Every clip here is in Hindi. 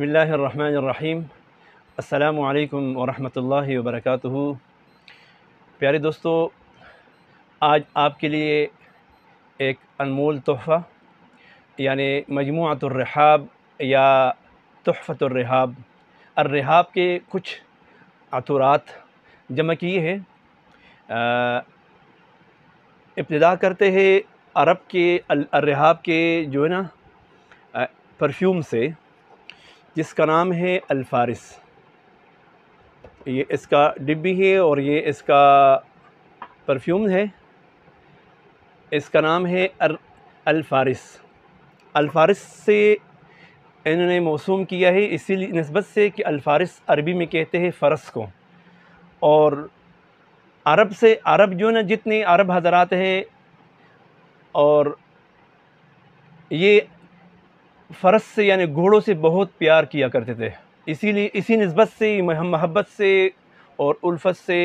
बसमीम् अल्लाम वरहमल वरक प्यारे दोस्तों आज आपके लिए एक अनमोल तोहफ़ा यानि मजमूतरहाब या तहफ़तरहाब अर्रहाब के कुछ अतुरात जमा किए हैं इब्तदा करते हैं अरब के अर्रहाब के जो है ना परफ्यूम से जिसका नाम है अल्फारिस ये इसका डिब्बी है और ये इसका परफ्यूम है इसका नाम है अल्फारिस अल्फारिस से इन्होंने मौसूम किया है इसी नस्बत से कि अल्फारिस अरबी में कहते हैं फ़रस को और अरब से अरब जो ना जितने अरब हजरात हैं और ये फ़र्श से यानी घोड़ों से बहुत प्यार किया करते थे इसीलिए इसी नस्बत से महब्बत से और उल्फत से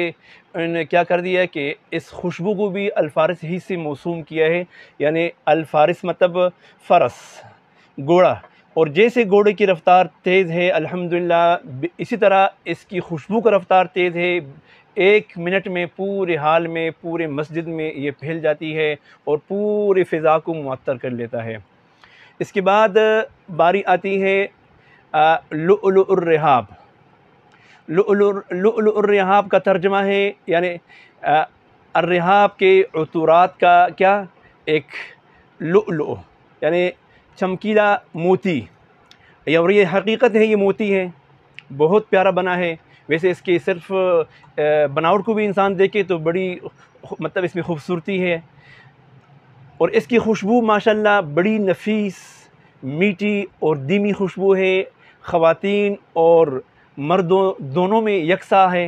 उन्होंने क्या कर दिया कि इस खुशबू को भी अलफ़ारस ही से मौसूम किया है यानी अलफारस मतलब फ़रस घोड़ा और जैसे घोड़े की रफ़्तार तेज़ है अल्हम्दुलिल्लाह इसी तरह इसकी खुशबू का रफ़्तार तेज़ है एक मिनट में पूरे हाल में पूरे मस्जिद में ये फैल जाती है और पूरे फ़िज़ा को मअतर कर लेता है इसके बाद बारी आती है लुलरहाब लुलरहाब का तर्जमा है यानी अर्रहाब के अतूरात का क्या एक लुलु यानी चमकीला मोती और ये हकीकत है ये मोती है बहुत प्यारा बना है वैसे इसके सिर्फ बनावट को भी इंसान देखे तो बड़ी मतलब इसमें खूबसूरती है और इसकी खुशबू माशाल्लाह बड़ी नफीस मीठी और दीमी खुशबू है ख़वातीन और मर्दों दोनों में यकसा है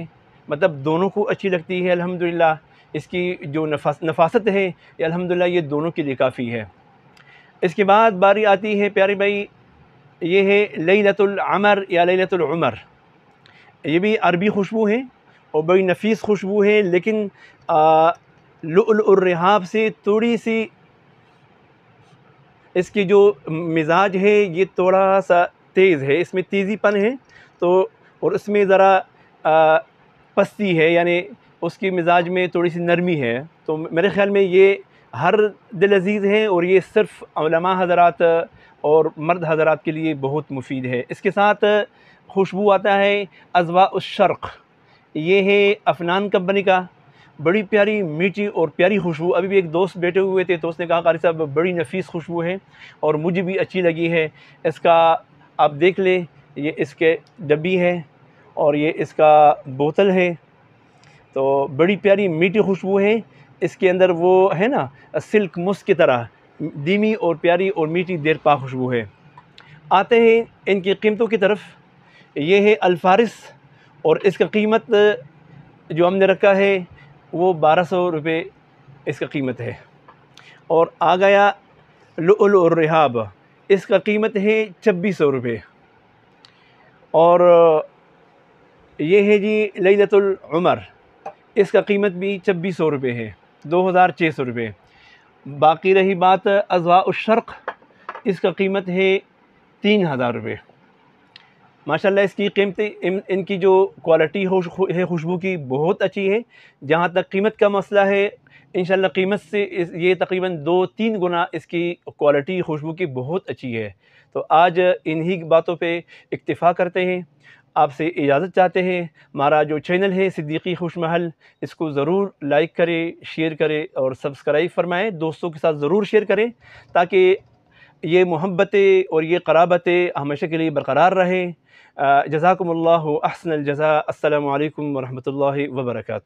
मतलब दोनों को अच्छी लगती है अल्हम्दुलिल्लाह इसकी जो नफास नफासत है ये अल्हम्दुलिल्लाह ये दोनों के लिए काफ़ी है इसके बाद बारी आती है प्यारे भाई ये है लमर या लमर ये भी अरबी खुशबू है और बड़ी नफीस खुशबू है लेकिन लुरहाब से थोड़ी सी इसकी जो मिजाज है ये थोड़ा सा तेज़ है इसमें तेज़ीपन है तो और इसमें ज़रा पस्ती है यानी उसकी मिजाज में थोड़ी सी नरमी है तो मेरे ख़्याल में ये हर दिल अजीज़ है और ये सिर्फ़ हज़रात और मर्द हज़रात के लिए बहुत मुफीद है इसके साथ खुशबू आता है अजवा शर्क़ ये है अफनान कंपनी का बड़ी प्यारी मीठी और प्यारी खुशबू अभी भी एक दोस्त बैठे हुए थे तो उसने कहा कारी साहब बड़ी नफीस खुशबू है और मुझे भी अच्छी लगी है इसका आप देख लें ये इसके डब्बी है और ये इसका बोतल है तो बड़ी प्यारी मीठी खुशबू है इसके अंदर वो है ना सिल्क मुस की तरह धीमी और प्यारी और मीठी देर पा खुशबू है आते हैं इनकी कीमतों की तरफ ये है अल्फारिस और इसका कीमत जो हमने रखा है वो बारह सौ रुपये इसका कीमत है और आ गया लुल और रिहाब इसका कीमत है छब्बीस सौ रुपये और ये है जी लतुल उमर इसका कीमत भी छब्बीस सौ रुपये है दो हज़ार छः सौ रुपये बाकी रही बात अजवा शर्क़ इसका कीमत है तीन हज़ार रुपये माशाल्लाह इसकी कीमत इन, इनकी जो क्वालिटी है खुशबू की बहुत अच्छी है जहाँ तक कीमत का मसला है इन कीमत से इस ये तकरीबन दो तीन गुना इसकी क्वालिटी खुशबू की बहुत अच्छी है तो आज इन्हीं बातों पे इक्तफ़ा करते हैं आपसे इजाज़त चाहते हैं हमारा जो चैनल है सिद्दीकी खुश महल इसको ज़रूर लाइक करें शेयर करें और सब्सक्राइब फ़रमाएँ दोस्तों के साथ ज़रूर शेयर करें ताकि ये मोहब्बतें और ये कराबतें हमेशा के लिए बरकरार रहें जजाकम्ला अहसन जज़ा अल्लाम वरहमल वर्का